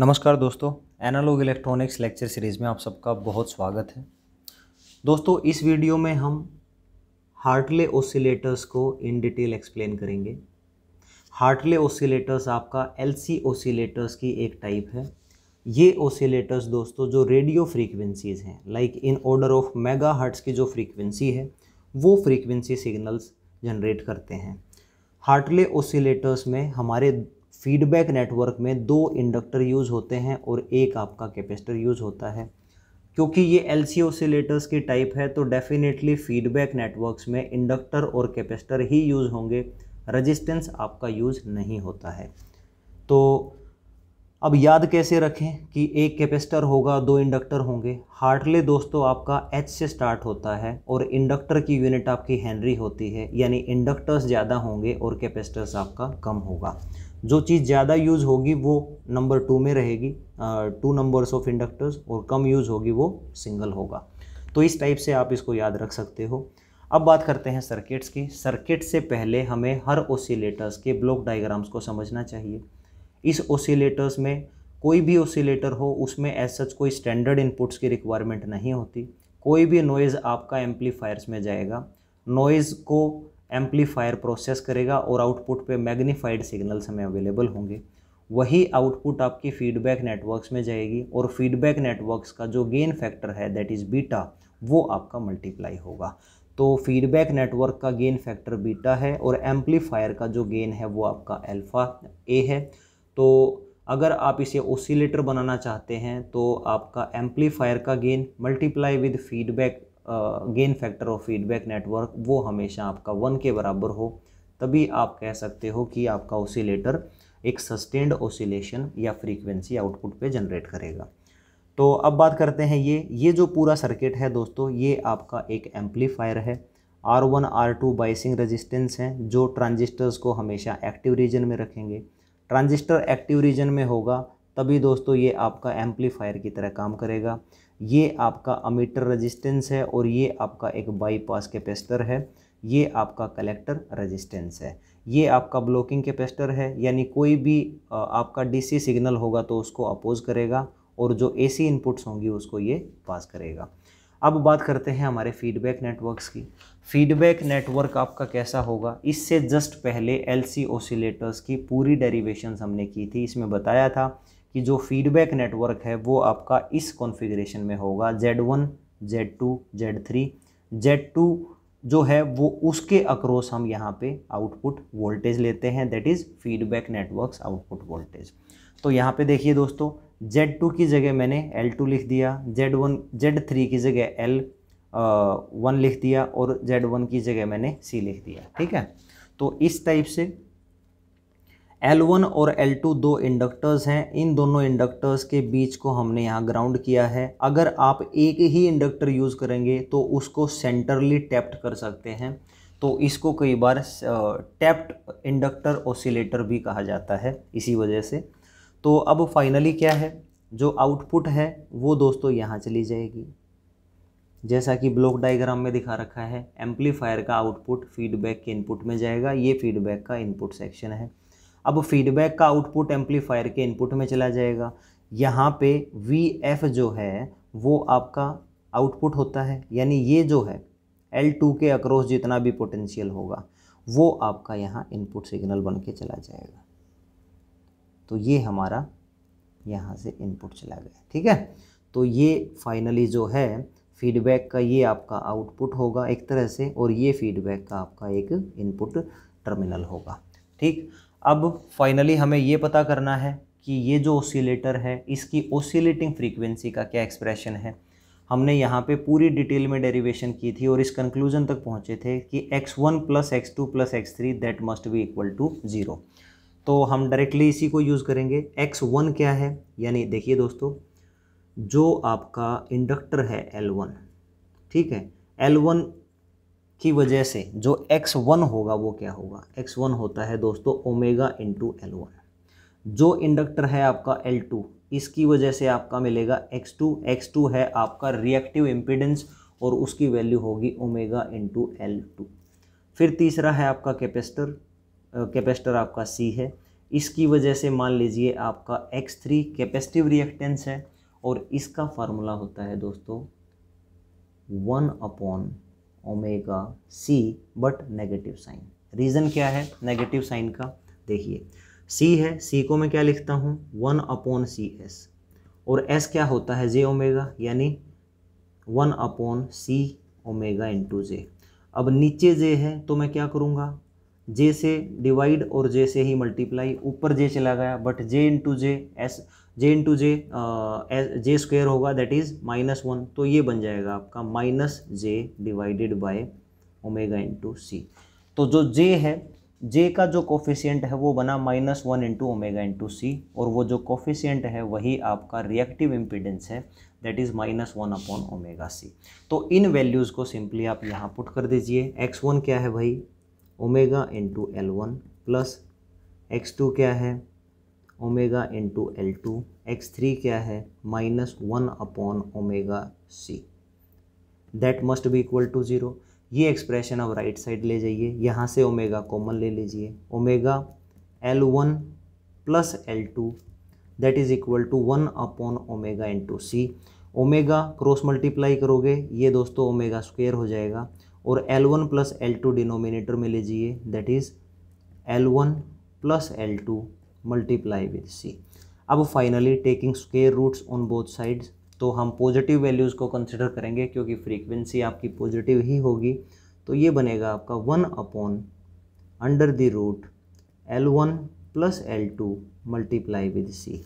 नमस्कार दोस्तों analogue electronics lecture series में आप सबका बहुत स्वागत है दोस्तों इस वीडियो में हम हार्टले ओसिलेटर्स को इन डिटेल एक्सप्लेन करेंगे हार्टले ओसिलेटर्स आपका एलसी ओसिलेटर्स की एक टाइप है ये ओसिलेटर्स दोस्तों जो रेडियो फ्रीक्वेंसीज़ हैं like in order of mega hertz की जो फ्रीक्वेंसी है वो फ्रीक्वेंसी सिग्नल्स जनरेट करते हैं हार्टले ओसिलेटर्स में हमारे फीडबैक नेटवर्क में दो इंडक्टर यूज़ होते हैं और एक आपका कैपेसिटर यूज़ होता है क्योंकि ये एल सी ओसिलेटर्स की टाइप है तो डेफिनेटली फीडबैक नेटवर्क्स में इंडक्टर और कैपेसिटर ही यूज़ होंगे रजिस्टेंस आपका यूज़ नहीं होता है तो अब याद कैसे रखें कि एक कैपेसिटर होगा दो इंडक्टर होंगे हार्टले दोस्तों आपका एच से स्टार्ट होता है और इंडक्टर की यूनिट आपकी हेनरी होती है यानी इंडक्टर्स ज़्यादा होंगे और कैपेसिटर्स आपका कम होगा जो चीज़ ज़्यादा यूज़ होगी वो नंबर टू में रहेगी टू नंबर्स ऑफ इंडक्टर्स और कम यूज़ होगी वो सिंगल होगा तो इस टाइप से आप इसको याद रख सकते हो अब बात करते हैं सर्किट्स की सर्किट से पहले हमें हर ओसीलेटर्स के ब्लॉक डायग्राम्स को समझना चाहिए इस ओसीलेटर्स में कोई भी ओसीलेटर हो उसमें एज सच कोई स्टैंडर्ड इनपुट्स की रिक्वायरमेंट नहीं होती कोई भी नॉइज़ आपका एम्पलीफायर्स में जाएगा नॉइज़ को एम्पलीफायर प्रोसेस करेगा और आउटपुट पे मैग्नीफाइड सिग्नल्स हमें अवेलेबल होंगे वही आउटपुट आपकी फीडबैक नेटवर्क्स में जाएगी और फीडबैक नेटवर्क्स का जो गेन फैक्टर है दैट इज़ बीटा वो आपका मल्टीप्लाई होगा तो फीडबैक नेटवर्क का गेन फैक्टर बीटा है और एम्पलीफायर का जो गेन है वो आपका एल्फ़ा ए है तो अगर आप इसे ओसीलेटर बनाना चाहते हैं तो आपका एम्पलीफायर का gain multiply with feedback gain factor of feedback network वो हमेशा आपका वन के बराबर हो तभी आप कह सकते हो कि आपका ओसीलेटर एक सस्टेंड ओसीलेशन या फ्रीक्वेंसी आउटपुट पे जनरेट करेगा तो अब बात करते हैं ये ये जो पूरा सर्किट है दोस्तों ये आपका एक एम्पलीफायर है R one R two biasing resistance हैं जो ट्रांजिस्टर्स को हमेशा एक्टिव रीजन में रखेंगे ट्रांजिस्टर एक्टिव रीजन में होगा तभी दोस्तों ये आपका एम्पलीफायर की तरह काम करेगा ये आपका अमीटर रेजिस्टेंस है और ये आपका एक बाईपास कैपेसिटर है ये आपका कलेक्टर रेजिस्टेंस है ये आपका ब्लॉकिंग कैपेसिटर है यानी कोई भी आपका डीसी सिग्नल होगा तो उसको अपोज करेगा और जो एसी इनपुट्स होंगी उसको ये पास करेगा अब बात करते हैं हमारे फीडबैक नेटवर्क्स की फीडबैक नेटवर्क आपका कैसा होगा इससे जस्ट पहले एल सी ओसिलेटर्स की पूरी डेरिवेशन हमने की थी इसमें बताया था कि जो फीडबैक नेटवर्क है वो आपका इस कॉन्फ़िगरेशन में होगा Z one Z two Z three Z two जो है वो उसके अक्रॉस हम यहाँ पे आउटपुट वोल्टेज लेते हैं that is feedback networks output voltage तो यहाँ पे देखिए दोस्तों जेड टू की जगह मैंने एल टू लिख दिया जेड वन जेड थ्री की जगह एल वन लिख दिया और जेड वन की जगह मैंने सी लिख दिया ठीक है तो इस टाइप से एल वन और एल टू दो इंडक्टर्स हैं इन दोनों इंडक्टर्स के बीच को हमने यहाँ ग्राउंड किया है अगर आप एक ही इंडक्टर यूज़ करेंगे तो उसको सेंटरली टैप्ड कर सकते हैं तो इसको कई बार टैप्ड इंडक्टर ओसिलेटर भी कहा जाता है इसी वजह से तो अब फाइनली क्या है जो आउटपुट है वो दोस्तों यहाँ चली जाएगी जैसा कि ब्लॉक डायग्राम में दिखा रखा है एम्पलीफायर का आउटपुट फीडबैक के इनपुट में जाएगा ये फीडबैक का इनपुट सेक्शन है अब फीडबैक का आउटपुट एम्पलीफायर के इनपुट में चला जाएगा यहाँ पे वी एफ जो है वो आपका आउटपुट होता है यानी ये जो है एल टू के अक्रॉस जितना भी पोटेंशियल होगा वो आपका यहाँ इनपुट सिग्नल बन के चला जाएगा तो ये हमारा यहाँ से इनपुट चला गया ठीक है तो ये फाइनली जो है फीडबैक का ये आपका आउटपुट होगा एक तरह से और ये फीडबैक का आपका एक इनपुट टर्मिनल होगा ठीक अब फाइनली हमें ये पता करना है कि ये जो ओसीलेटर है इसकी ओसीलेटिंग फ्रीक्वेंसी का क्या एक्सप्रेशन है हमने यहाँ पे पूरी डिटेल में डेरिवेशन की थी और इस कंक्लूजन तक पहुँचे थे कि X one plus X two plus X three that must be equal to zero तो हम डायरेक्टली इसी को यूज़ करेंगे एक्स वन क्या है यानी देखिए दोस्तों जो आपका इंडक्टर है एल वन ठीक है एल वन की वजह से जो एक्स वन होगा वो क्या होगा एक्स वन होता है दोस्तों ओमेगा इंटू एल वन जो इंडक्टर है आपका एल टू इसकी वजह से आपका मिलेगा एक्स टू एक्स टू है आपका रिएक्टिव इम्पिडेंस और उसकी वैल्यू होगी ओमेगा इंटू एल टू फिर तीसरा है आपका कैपेसिटर कैपेसिटर आपका सी है इसकी वजह से मान लीजिए आपका एक्स थ्री कैपेसिटिव रिएक्टेंस है और इसका फार्मूला होता है दोस्तों one upon omega C but negative sign reason क्या है नेगेटिव साइन का देखिए सी है सी को मैं क्या लिखता हूँ वन अपॉन सी एस और एस क्या होता है जे ओमेगा यानी one upon C omega into J अब नीचे जे है तो मैं क्या करूँगा जे से डिवाइड और जे से ही मल्टीप्लाई ऊपर जे चला गया but J into J S J into J J square होगा दैट इज़ माइनस वन तो ये बन जाएगा आपका minus J divided by omega into C तो जो जे है जे का जो कोफिशियंट है वो बना minus one into omega into C और वो जो कोफिशियंट है वही आपका रिएक्टिव इम्पिडेंस है that is minus one upon omega C तो इन वैल्यूज़ को सिंपली आप यहाँ पुट कर दीजिए एक्स वन क्या है भाई omega into L one plus X two क्या है omega into L two X three क्या है minus one upon omega C that must be equal to zero ये एक्सप्रेशन आप राइट साइड ले जाइए यहाँ से ओमेगा कॉमन ले लीजिए omega L one plus L two that is equal to one upon omega into C omega cross multiply करोगे ये दोस्तों ओमेगा स्क्वेयर हो जाएगा और L one plus L two denominator में लीजिए that is L one plus L two multiply with C अब finally taking square roots on both sides तो हम पॉजिटिव वैल्यूज़ को कंसिडर करेंगे क्योंकि फ्रीक्वेंसी आपकी पॉजिटिव ही होगी तो ये बनेगा आपका one upon under the root L one plus L two multiply with C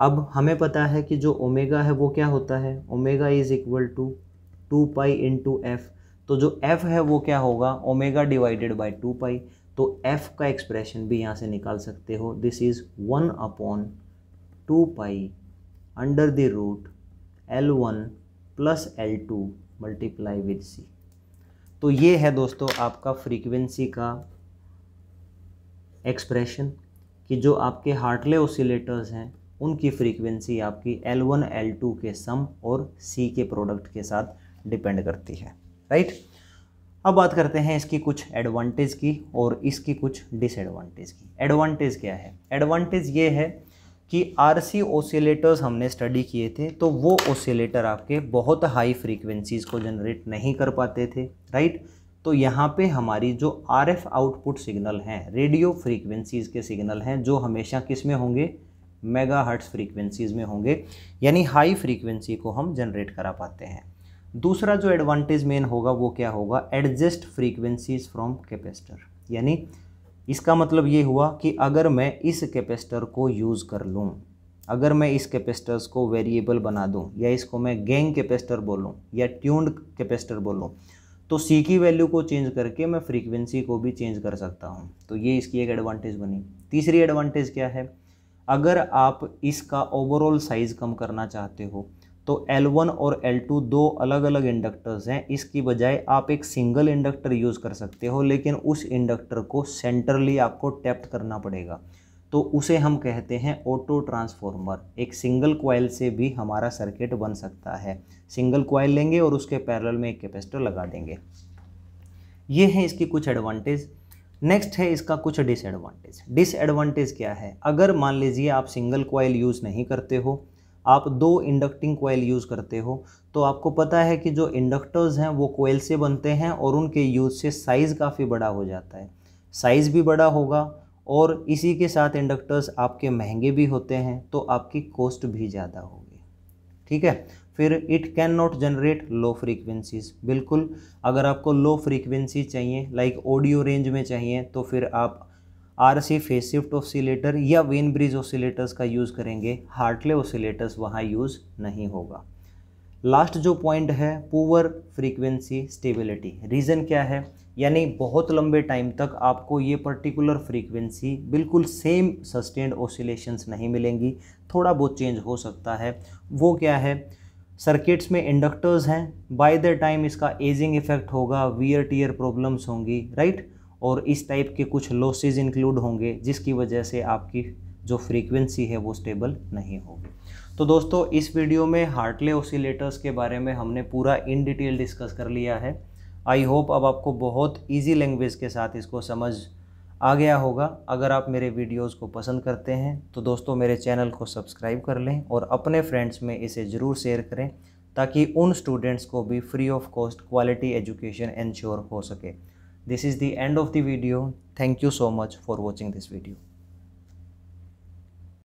अब हमें पता है कि जो ओमेगा है वो क्या होता है omega is equal to two pi into F तो जो एफ है वो क्या होगा omega divided by two pi तो एफ का एक्सप्रेशन भी यहाँ से निकाल सकते हो this is one upon two pi under the root L one plus L two multiply with C तो ये है दोस्तों आपका फ्रीक्वेंसी का एक्सप्रेशन कि जो आपके हार्टले ओसिलेटर्स हैं उनकी फ्रीक्वेंसी आपकी L1, L2 के सम और C के प्रोडक्ट के साथ डिपेंड करती है राइट अब बात करते हैं इसकी कुछ एडवांटेज की और इसकी कुछ डिसएडवांटेज की एडवांटेज क्या है एडवांटेज ये है कि आर सी ओसीलेटर्स हमने स्टडी किए थे तो वो ओसीलेटर आपके बहुत हाई फ्रीक्वेंसीज़ को जनरेट नहीं कर पाते थे राइट तो यहाँ पे हमारी जो आर एफ आउटपुट सिग्नल हैं रेडियो फ्रीक्वेंसीज़ के सिग्नल हैं जो हमेशा किस में होंगे मेगा हर्ट्स फ्रीक्वेंसीज़ में होंगे यानी हाई फ्रीक्वेंसी को हम जनरेट करा पाते हैं दूसरा जो एडवांटेज मेन होगा वो क्या होगा एडजस्ट फ्रीक्वेंसीज फ्रॉम कैपेसिटर यानी इसका मतलब ये हुआ कि अगर मैं इस कैपेसिटर को यूज़ कर लूँ अगर मैं इस कैपेसिटर्स को वेरिएबल बना दूँ या इसको मैं गैंग कैपेसिटर बोलूँ या ट्यून्ड कैपेसिटर बोलूँ तो सी की वैल्यू को चेंज करके मैं फ्रीक्वेंसी को भी चेंज कर सकता हूँ तो ये इसकी एक एडवांटेज बनी तीसरी एडवांटेज क्या है अगर आप इसका ओवरऑल साइज़ कम करना चाहते हो तो L1 और L2 दो अलग अलग इंडक्टर्स हैं इसकी बजाय आप एक सिंगल इंडक्टर यूज़ कर सकते हो लेकिन उस इंडक्टर को सेंटरली आपको टैप्ट करना पड़ेगा तो उसे हम कहते हैं ऑटो ट्रांसफॉर्मर एक सिंगल क्वाइल से भी हमारा सर्किट बन सकता है सिंगल क्वाइल लेंगे और उसके पैरल में एक कैपेसिटर लगा देंगे ये हैं इसकी कुछ एडवांटेज नेक्स्ट है इसका कुछ डिसएडवांटेज डिसएडवांटेज क्या है अगर मान लीजिए आप सिंगल क्वाइल यूज़ नहीं करते हो आप दो इंडक्टिंग कोयल यूज़ करते हो तो आपको पता है कि जो इंडक्टर्स हैं वो कोयल से बनते हैं और उनके यूज़ से साइज़ काफ़ी बड़ा हो जाता है साइज़ भी बड़ा होगा और इसी के साथ इंडक्टर्स आपके महंगे भी होते हैं तो आपकी कॉस्ट भी ज़्यादा होगी ठीक है फिर it can not generate low frequencies बिल्कुल अगर आपको लो फ्रीक्वेंसी चाहिए लाइक ऑडियो रेंज में चाहिए तो फिर आप R C phase shift oscillator या वेन ब्रिज ऑसिलेटर्स का यूज़ करेंगे हार्टले ऑसिलेटर्स वहाँ यूज़ नहीं होगा लास्ट जो पॉइंट है पुअर फ्रीक्वेंसी स्टेबिलिटी रीज़न क्या है यानी बहुत लंबे टाइम तक आपको ये पर्टिकुलर फ्रीक्वेंसी बिल्कुल सेम सस्टेंड ओसिलेशंस नहीं मिलेंगी थोड़ा बहुत चेंज हो सकता है वो क्या है सर्किट्स में इंडक्टर्स हैं बाय द टाइम इसका एजिंग इफेक्ट होगा वियर टीयर प्रॉब्लम्स होंगी राइट और इस टाइप के कुछ लॉसेज इंक्लूड होंगे जिसकी वजह से आपकी जो फ्रीक्वेंसी है वो स्टेबल नहीं होगी तो दोस्तों इस वीडियो में हार्टले ओसिलेटर्स के बारे में हमने पूरा इन डिटेल डिस्कस कर लिया है आई होप अब आपको बहुत इजी लैंग्वेज के साथ इसको समझ आ गया होगा अगर आप मेरे वीडियोस को पसंद करते हैं तो दोस्तों मेरे चैनल को सब्सक्राइब कर लें और अपने फ्रेंड्स में इसे ज़रूर शेयर करें ताकि उन स्टूडेंट्स को भी free of cost quality education ensure हो सके This is the end of the video. Thank you so much for watching this video.